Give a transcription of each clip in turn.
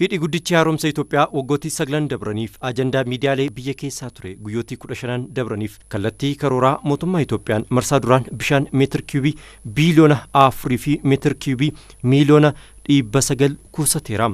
hiidhi guddichi haaromsa itoophiyaa waggootti saglan dabraniif ajandaa miidiyaalee biyya keessaa ture guyyoottii kudha shanan dabraniif kallattii karooraa mootummaa itoophiyaan marsaa duraan bishaan meetir kiubii biiliyoona afurii fi meetir kiubii miiliyoona dhibba sagal kuusateera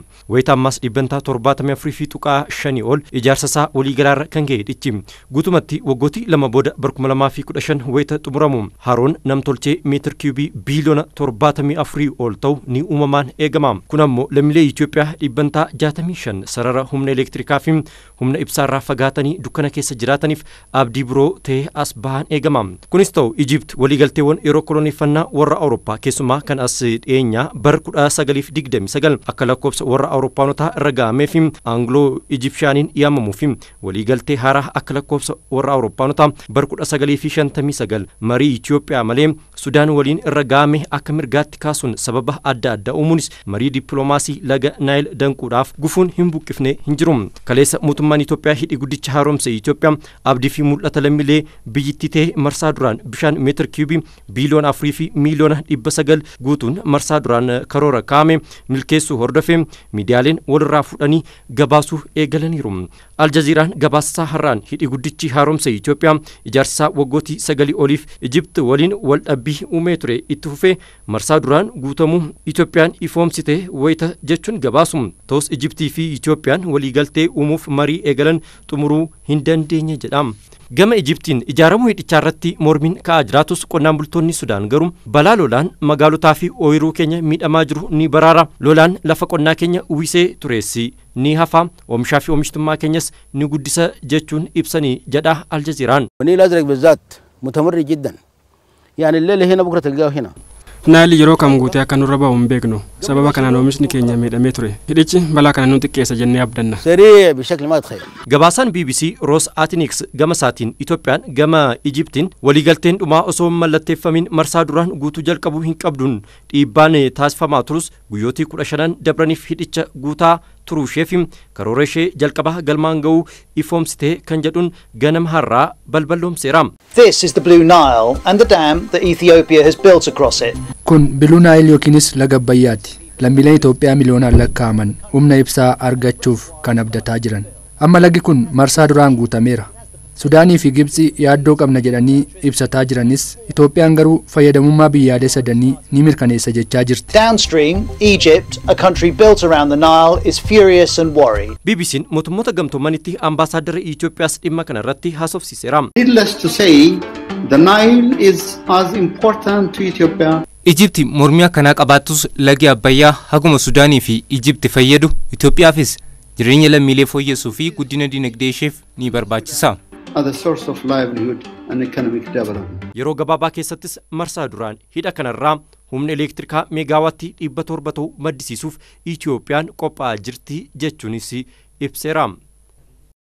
ammaas dhibbeentaa torbaatamii afurii fi tuqaa shanii ol ijaarsa isaa waliigalaarra kan ga'e dhichi guutumatti waggooti lama booda barkuma lamaa fi kudha shan wayita xumuramu haroon namtolchee meetir kiubii biiliyoona torbaatamii afurii ol ta'u ni uumamaan eegama kun ammoo lammiilee Itoophiyaa dhibbantaa jaatamii shan sarara humna elektirikaa fi humna ibsaarraa fagaatanii dukkana keessa jiraataniif abdii biroo ta'e as bahan eegama kunis ta'u Ijipt waliigalteewwan yeroo koloneeffannaa warra Awurooppaa keessumaa kan as dhiyeenyaa bar kudha sagal sagaliif digdamii sagal akka lakkoobsa warra awurooppaanotaa raga'amee fi aangloo ijipshaaniin yaamamuu fi waliigaltee haaraa akka lakkoobsa warra awurooppaanotaa bar kudha sagalii fi shantamii sagal marii Itiyoophiyaa malee Sudaan waliin irra gaamee akka mirgaatti kaasuun sababa adda addaa uumuunis marii dippiloomaasii laga Naayil danquudhaaf gufuun hin buqqifne hin jiru. Kaleessa mootummaan Itoophiyaa hidhi guddicha haaromse Itoophiyaa abdii fi mul'ata lammiilee biyyittii ta'e marsaa duraan bishaan meetir kiibii biiliyoona afurii fi miiliyoona dhibba sagal guutuun marsaa duraan karoora kaa'ame milkeessuu hordofee miidiyaaleen walirraa fuudhanii gabaasuuf eegalaniiru. Aljaziiraan gabaasaa har'aan hidhi guddichi haaromse Itoophiyaa ijaarsisaa waggootii sagalii oliif Ijipti waliin wal dhabbii uumee ture itti fufee marsaa duraan guutamuu Itoophiyaan ifoomsite wayita jechuun gabaasum ta'us Ijibtii fi Itoophiyaan waliigaltee uumuuf marii eegalan xumuruu hin dandeenye jedham. Gama ijaaramu ijaaramuu irratti mormiin ka'aa jiraatus qonnaan bultoonni Sudaan garuu balaa lolaan magaalotaa fi ooyiruu keenya miidhamaa jiru ni baraara. Lolaan lafa qonnaa keenya uwwisee tureessi ni hafaa oomishaa fi oomishtummaa keenyas ni guddisa jechuun ibsanii jedha Aljaziiraan. يعني الليلة هنا بكرة تلقاه هنا naalli yeroo kam guutee akka nurra ba'u hin beeknu sababa kanaan oomishni keenya miidhamee ture hidhichi balaa kana nuti qeessa jennee abdanna gabaasaan bbc roos aatiniks gama isaatiin itoophiyaan gama ijiptiin waliigalteen dhumaa osoo mallatteeffamin marsaa duraan guutuu jalqabuu hin qabduun dhiibbaan taasifamaa turus guyyootii kudha shanan dabraniif hidhicha guutaa fi karoora ishee jalqabaa galmaan ga'uu ifoomsitee kan jedhuun ganama har'aa balballoomseera. This is the Blue Nile and the dam that Ethiopia has built across it. Kun biluu Nile yookiinis laga bayyaatti Lammiileen Itoophiyaa miliyoonaan lakkaa'aman humna ibsaa argachuuf kan abdataa jiran. Amma lagi kun marsaa duraan guutameera. sudaanii fi gibxi yaaddoo qabna jedhanii ibsataa jiranis itoophiyaan garuu fayyadamummaa biyyaalee sadanii ni mirkaneessa jechaa jirti. Egypt, a country built around the Nile, is furious and worried. BBC'n mootummoota gamtoomanitti ambaasaaddara Itoophiyaas dhimma kana irratti haasofsiiseera. Needless to say, the Nile is as important to Ethiopia. Ijipti mormii akkanaa qabaattus lagi abbayyaa haguma Sudaanii fi Ijipti fayyadu Itoophiyaafis jireenya lammiilee fooyyessuu fi guddina dinagdee isheef ni barbaachisa. source of livelihood and economic development. Yeroo gabaabaa keessattis marsaa duraan hidha kanarraa humna elektirikaa meegaawattii dhibba torba ta'u maddisiisuuf Itiyoophiyaan qophaa'a jirti jechuunis ibseera.